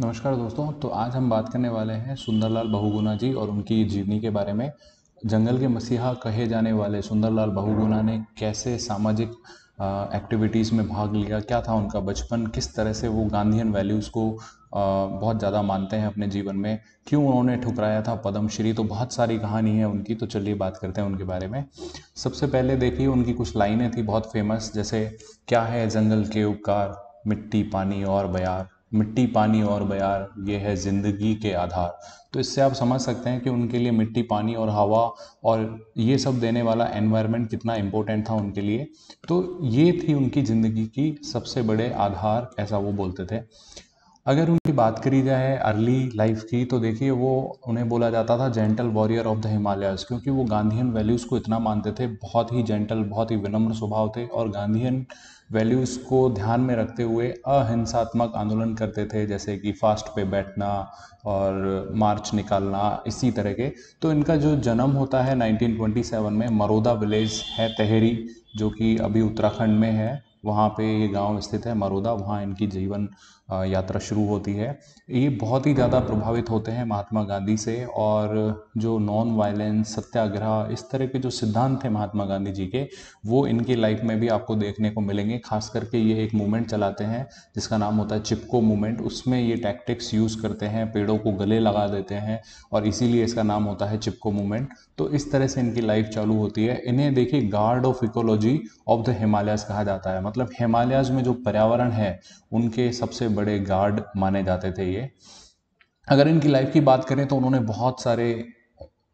नमस्कार दोस्तों तो आज हम बात करने वाले हैं सुंदरलाल बहुगुना जी और उनकी जीवनी के बारे में जंगल के मसीहा कहे जाने वाले सुंदरलाल बहुगुना ने कैसे सामाजिक एक्टिविटीज़ में भाग लिया क्या था उनका बचपन किस तरह से वो गांधीयन वैल्यूज़ को आ, बहुत ज़्यादा मानते हैं अपने जीवन में क्यों उन्होंने ठुकराया था पद्मश्री तो बहुत सारी कहानी है उनकी तो चलिए बात करते हैं उनके बारे में सबसे पहले देखिए उनकी कुछ लाइनें थी बहुत फेमस जैसे क्या है जंगल के उपकार मिट्टी पानी और बयार मिट्टी पानी और बयार ये है ज़िंदगी के आधार तो इससे आप समझ सकते हैं कि उनके लिए मिट्टी पानी और हवा और ये सब देने वाला एनवायरनमेंट कितना इम्पोर्टेंट था उनके लिए तो ये थी उनकी ज़िंदगी की सबसे बड़े आधार ऐसा वो बोलते थे अगर उनकी बात करी जाए अर्ली लाइफ की तो देखिए वो उन्हें बोला जाता था gentle warrior of the Himalayas क्योंकि वो गांधीयन वैल्यूज़ को इतना मानते थे बहुत ही जेंटल बहुत ही विनम्र स्वभाव थे और गांधीयन वैल्यूज़ को ध्यान में रखते हुए अहिंसात्मक आंदोलन करते थे जैसे कि फास्ट पे बैठना और मार्च निकालना इसी तरह के तो इनका जो जन्म होता है 1927 में मरोदा विलेज है तहरी जो कि अभी उत्तराखंड में है वहाँ पे ये गांव स्थित है मरोदा वहाँ इनकी जीवन यात्रा शुरू होती है ये बहुत ही ज़्यादा प्रभावित होते हैं महात्मा गांधी से और जो नॉन वायलेंस सत्याग्रह इस तरह के जो सिद्धांत थे महात्मा गांधी जी के वो इनकी लाइफ में भी आपको देखने को मिलेंगे खास करके ये एक मूवमेंट चलाते हैं जिसका नाम होता है चिपको मूवमेंट उसमें ये टैक्टिक्स यूज़ करते हैं पेड़ों को गले लगा देते हैं और इसीलिए इसका नाम होता है चिपको मूवमेंट तो इस तरह से इनकी लाइफ चालू होती है इन्हें देखिए guard of ecology ecology of the Himalayas कहा जाता है मतलब हिमालयस में जो पर्यावरण है उनके सबसे बड़े गार्ड माने जाते थे ये अगर इनकी लाइफ की बात करें तो उन्होंने बहुत सारे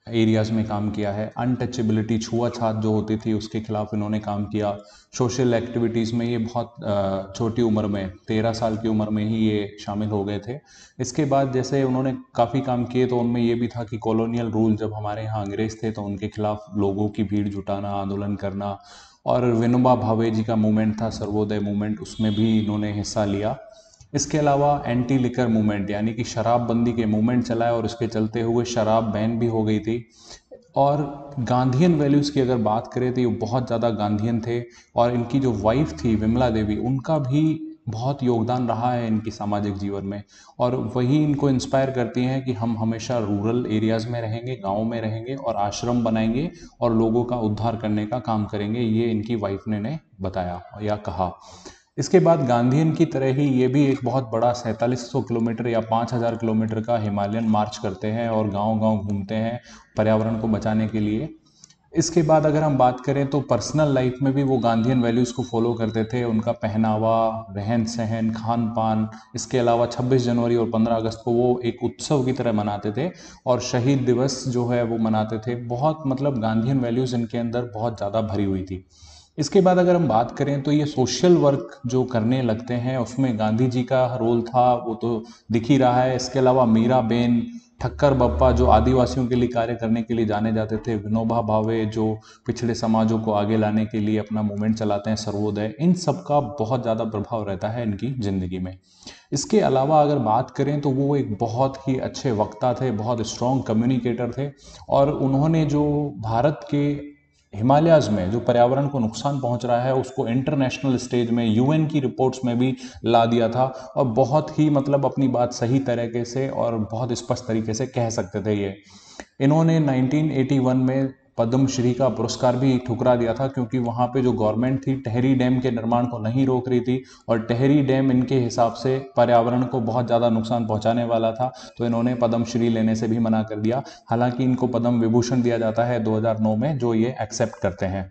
एरियाज़ में काम किया है अनटचेबिलिटी छुआछात जो होती थी उसके खिलाफ इन्होंने काम किया सोशल एक्टिविटीज़ में ये बहुत छोटी उम्र में तेरह साल की उम्र में ही ये शामिल हो गए थे इसके बाद जैसे उन्होंने काफ़ी काम किए तो उनमें ये भी था कि कॉलोनियल रूल जब हमारे यहाँ अंग्रेज़ थे तो उनके खिलाफ लोगों की भीड़ जुटाना आंदोलन करना और विनोबा भावे जी का मूवमेंट था सर्वोदय मूवमेंट उसमें भी इन्होंने हिस्सा लिया इसके अलावा एंटी लिकर मूवमेंट यानी कि शराबबंदी के मूवमेंट चलाए और उसके चलते हुए शराब बैन भी हो गई थी और गांधीयन वैल्यूज़ की अगर बात करें तो ये बहुत ज़्यादा गांधीयन थे और इनकी जो वाइफ थी विमला देवी उनका भी बहुत योगदान रहा है इनकी सामाजिक जीवन में और वही इनको इंस्पायर करती हैं कि हम हमेशा रूरल एरियाज़ में रहेंगे गाँव में रहेंगे और आश्रम बनाएंगे और लोगों का उद्धार करने का काम करेंगे ये इनकी वाइफ ने, ने बताया या कहा इसके बाद गांधीन की तरह ही ये भी एक बहुत बड़ा सैंतालीस किलोमीटर या 5000 किलोमीटर का हिमालयन मार्च करते हैं और गांव-गांव घूमते हैं पर्यावरण को बचाने के लिए इसके बाद अगर हम बात करें तो पर्सनल लाइफ में भी वो गांधीन वैल्यूज़ को फॉलो करते थे उनका पहनावा रहन सहन खान पान इसके अलावा 26 जनवरी और 15 अगस्त को वो एक उत्सव की तरह मनाते थे और शहीद दिवस जो है वो मनाते थे बहुत मतलब गांधीन वैल्यूज़ इनके अंदर बहुत ज़्यादा भरी हुई थी इसके बाद अगर हम बात करें तो ये सोशल वर्क जो करने लगते हैं उसमें गांधी जी का रोल था वो तो दिख ही रहा है इसके अलावा मीरा बेन ठक्कर बप्पा जो आदिवासियों के लिए कार्य करने के लिए जाने जाते थे विनोबा भावे जो पिछड़े समाजों को आगे लाने के लिए अपना मूवमेंट चलाते हैं सर्वोदय इन सब का बहुत ज़्यादा प्रभाव रहता है इनकी ज़िंदगी में इसके अलावा अगर बात करें तो वो एक बहुत ही अच्छे वक्ता थे बहुत स्ट्रॉन्ग कम्युनिकेटर थे और उन्होंने जो भारत के हिमालयाज़ में जो पर्यावरण को नुकसान पहुंच रहा है उसको इंटरनेशनल स्टेज में यूएन की रिपोर्ट्स में भी ला दिया था और बहुत ही मतलब अपनी बात सही तरीके से और बहुत स्पष्ट तरीके से कह सकते थे ये इन्होंने 1981 में पद्मश्री का पुरस्कार भी ठुकरा दिया था क्योंकि वहाँ पे जो गवर्नमेंट थी टहरी डैम के निर्माण को नहीं रोक रही थी और टहरी डैम इनके हिसाब से पर्यावरण को बहुत ज़्यादा नुकसान पहुँचाने वाला था तो इन्होंने पद्मश्री लेने से भी मना कर दिया हालांकि इनको पद्म विभूषण दिया जाता है 2009 में जो ये एक्सेप्ट करते हैं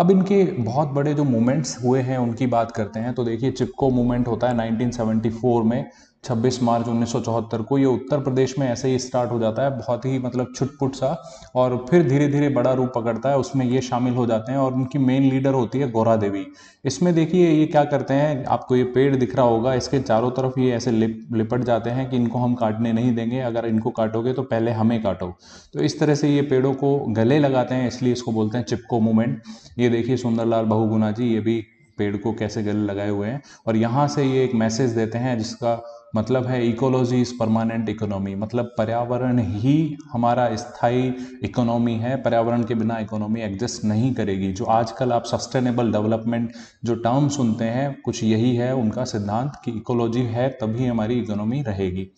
अब इनके बहुत बड़े जो मूवमेंट्स हुए हैं उनकी बात करते हैं तो देखिए चिपको मूवमेंट होता है 1974 में 26 मार्च 1974 को ये उत्तर प्रदेश में ऐसे ही स्टार्ट हो जाता है बहुत ही मतलब छुटपुट सा और फिर धीरे धीरे बड़ा रूप पकड़ता है उसमें ये शामिल हो जाते हैं और उनकी मेन लीडर होती है गौरा देवी इसमें देखिए ये क्या करते हैं आपको ये पेड़ दिख रहा होगा इसके चारों तरफ ये ऐसे लिप लिपट जाते हैं कि इनको हम काटने नहीं देंगे अगर इनको काटोगे तो पहले हमें काटो तो इस तरह से ये पेड़ों को गले लगाते हैं इसलिए इसको बोलते हैं चिपको मूवमेंट ये देखिए सुंदरलाल बहुगुना जी ये भी पेड़ को कैसे गले लगाए हुए हैं और यहाँ से ये एक मैसेज देते हैं जिसका मतलब है इकोलॉजी इज़ परमानेंट इकोनॉमी मतलब पर्यावरण ही हमारा स्थायी इकोनॉमी है पर्यावरण के बिना इकोनॉमी एग्जिस्ट नहीं करेगी जो आजकल आप सस्टेनेबल डेवलपमेंट जो टर्म सुनते हैं कुछ यही है उनका सिद्धांत कि इकोलॉजी है तभी हमारी इकोनॉमी रहेगी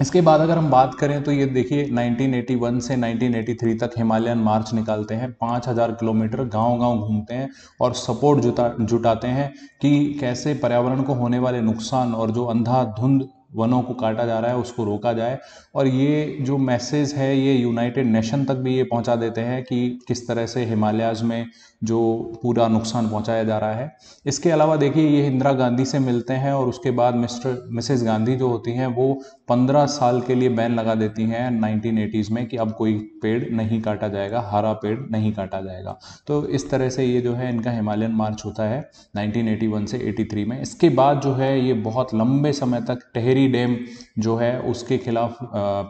इसके बाद अगर हम बात करें तो ये देखिए 1981 से 1983 तक हिमालयन मार्च निकालते हैं 5000 किलोमीटर गांव गांव घूमते हैं और सपोर्ट जुटा जुटाते हैं कि कैसे पर्यावरण को होने वाले नुकसान और जो अंधा धुंध वनों को काटा जा रहा है उसको रोका जाए और ये जो मैसेज है ये यूनाइटेड नेशन तक भी ये पहुंचा देते हैं कि किस तरह से हिमालयाज़ में जो पूरा नुकसान पहुंचाया जा रहा है इसके अलावा देखिए ये इंदिरा गांधी से मिलते हैं और उसके बाद मिस्टर मिसेस गांधी जो होती हैं वो पंद्रह साल के लिए बैन लगा देती हैं नाइनटीन में कि अब कोई पेड़ नहीं काटा जाएगा हरा पेड़ नहीं काटा जाएगा तो इस तरह से ये जो है इनका हिमालयन मार्च होता है नाइनटीन से एटी में इसके बाद जो है ये बहुत लंबे समय तक टहरी टिकरी डेम जो है उसके खिलाफ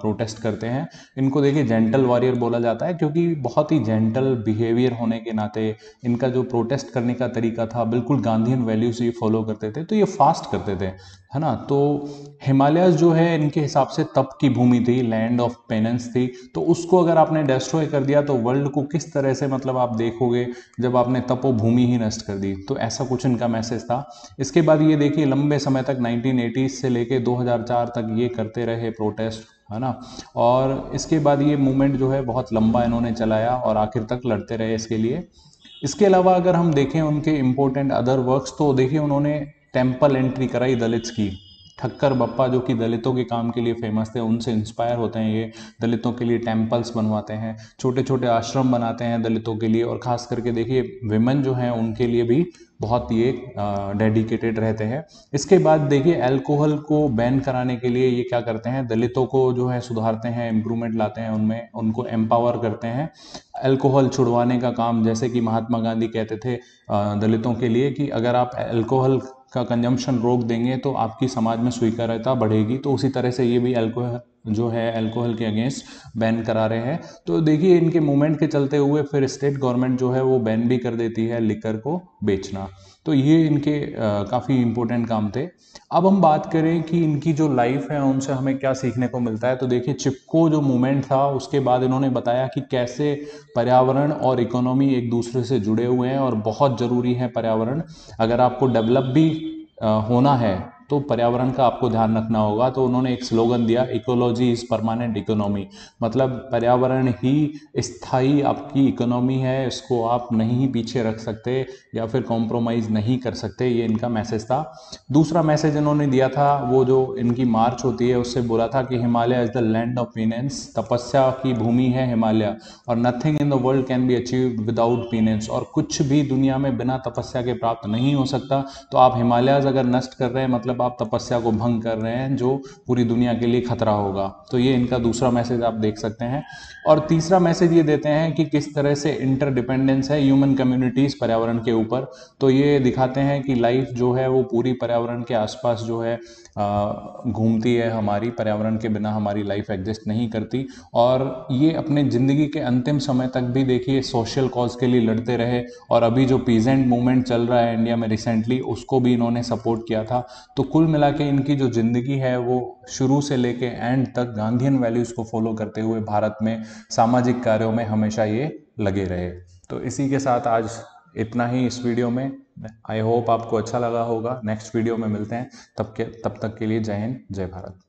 प्रोटेस्ट करते हैं इनको देखिए जेंटल वॉरियर बोला जाता है क्योंकि बहुत ही जेंटल बिहेवियर होने के नाते इनका जो प्रोटेस्ट करने का तरीका था बिल्कुल गांधीन वैल्यूज ये फॉलो करते थे तो ये फास्ट करते थे है ना तो हिमालयस जो है इनके हिसाब से तप की भूमि थी लैंड ऑफ पेनेंस थी तो उसको अगर आपने डेस्ट्रॉय कर दिया तो वर्ल्ड को किस तरह से मतलब आप देखोगे जब आपने तपो भूमि ही नष्ट कर दी तो ऐसा कुछ इनका मैसेज था इसके बाद ये देखिए लंबे समय तक नाइनटीन से लेके दो तक ये करते रहे प्रोटेस्ट है ना और इसके बाद ये मूवमेंट जो है बहुत लंबा इन्होंने चलाया और आखिर तक लड़ते रहे इसके लिए इसके अलावा अगर हम देखें उनके इम्पोर्टेंट अदर वर्क्स तो देखिए उन्होंने टेम्पल एंट्री कराई दलित्स की ठक्कर बप्पा जो कि दलितों के काम के लिए फेमस थे उनसे इंस्पायर होते हैं ये दलितों के लिए टेम्पल्स बनवाते हैं छोटे छोटे आश्रम बनाते हैं दलितों के लिए और ख़ास करके देखिए विमेन जो हैं उनके लिए भी बहुत ये डेडिकेटेड रहते हैं इसके बाद देखिए अल्कोहल को बैन कराने के लिए ये क्या करते हैं दलितों को जो है सुधारते हैं इम्प्रूवमेंट लाते हैं उनमें उनको एम्पावर करते हैं अल्कोहल छुड़वाने का काम जैसे कि महात्मा गांधी कहते थे दलितों के लिए कि अगर आप अल्कोहल का कंजम्पशन रोक देंगे तो आपकी समाज में स्वीकार्यता बढ़ेगी तो उसी तरह से ये भी अल्कोहल जो है अल्कोहल के अगेंस्ट बैन करा रहे हैं तो देखिए इनके मूवमेंट के चलते हुए फिर स्टेट गवर्नमेंट जो है वो बैन भी कर देती है लिकर को बेचना तो ये इनके काफ़ी इम्पोर्टेंट काम थे अब हम बात करें कि इनकी जो लाइफ है उनसे हमें क्या सीखने को मिलता है तो देखिए चिपको जो मूवमेंट था उसके बाद इन्होंने बताया कि कैसे पर्यावरण और इकोनॉमी एक दूसरे से जुड़े हुए हैं और बहुत ज़रूरी है पर्यावरण अगर आपको डेवलप भी होना है तो पर्यावरण का आपको ध्यान रखना होगा तो उन्होंने एक स्लोगन दिया इकोलॉजी इज़ परमानेंट इकोनॉमी मतलब पर्यावरण ही स्थाई आपकी इकोनॉमी है इसको आप नहीं पीछे रख सकते या फिर कॉम्प्रोमाइज़ नहीं कर सकते ये इनका मैसेज था दूसरा मैसेज इन्होंने दिया था वो जो इनकी मार्च होती है उससे बोला था कि Himalaya is the land of penance तपस्या की भूमि है हिमालय और nothing in the world can be achieve without penance और कुछ भी दुनिया में बिना तपस्या के प्राप्त नहीं हो सकता तो आप हिमालयाज अगर नष्ट कर रहे हैं मतलब अब आप तपस्या को भंग कर रहे हैं जो पूरी दुनिया के लिए खतरा होगा तो ये इनका दूसरा मैसेज आप देख सकते हैं और तीसरा मैसेज ये देते हैं कि किस तरह से इंटरडिपेंडेंस है ह्यूमन कम्युनिटीज़ पर्यावरण के ऊपर तो ये दिखाते हैं कि लाइफ जो है वो पूरी पर्यावरण के आसपास जो है घूमती है हमारी पर्यावरण के बिना हमारी लाइफ एग्जिस्ट नहीं करती और ये अपने ज़िंदगी के अंतिम समय तक भी देखिए सोशल कॉज के लिए लड़ते रहे और अभी जो पीजेंट मूवमेंट चल रहा है इंडिया में रिसेंटली उसको भी इन्होंने सपोर्ट किया था तो कुल मिला के इनकी जो ज़िंदगी है वो शुरू से लेके एंड तक गांधीन वैल्यूज़ को फॉलो करते हुए भारत में सामाजिक कार्यों में हमेशा ये लगे रहे तो इसी के साथ आज इतना ही इस वीडियो में आई होप आपको अच्छा लगा होगा नेक्स्ट वीडियो में मिलते हैं तब के तब तक के लिए जय हिंद जय भारत